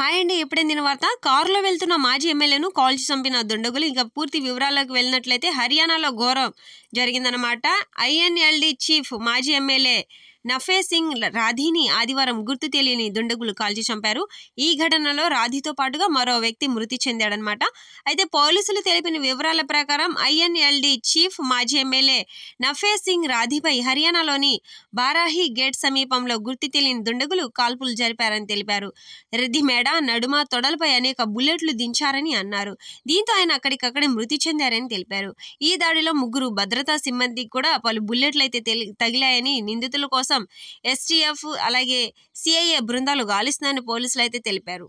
hi అండి ఇప్పుడే దీని వార్త కారులో వెళ్తున్న మాజీ ఎమ్మెల్యేను కాల్చి చంపిన దుండగులు ఇంకా పూర్తి వివరాలకు వెళ్ళినట్లయితే హర్యానాలో ఘోరం జరిగిందనమాట ఐఎన్ఎల్డి చీఫ్ మాజీ ఎమ్మెల్యే నఫే సింగ్ రాధిని ఆదివారం గుర్తు తెలియని దుండగులు కాల్చి చంపారు ఈ ఘటనలో రాధితో పాటుగా మరో వ్యక్తి మృతి చెందాడనమాట అయితే పోలీసులు తెలిపిన వివరాల ప్రకారం ఐఎన్ఎల్డి చీఫ్ మాజీ ఎమ్మెల్యే నఫే సింగ్ రాధిపై హర్యానాలోని బారాహి గేట్ సమీపంలో గుర్తు తెలియని దుండగులు కాల్పులు జరిపారని తెలిపారు రిద్దిమేడ నడుమ తొడలపై అనేక బుల్లెట్లు దించారని అన్నారు దీంతో ఆయన అక్కడికక్కడే మృతి చెందారని తెలిపారు ఈ దాడిలో ముగ్గురు భద్రతా సిబ్బందికి కూడా పలు బుల్లెట్లు అయితే తగిలాయని నిందితుల కోసం కోసం ఎస్టీఎఫ్ అలాగే సిఐఏ బృందాలు గాలిస్తున్నాయని పోలీసులు అయితే తెలిపారు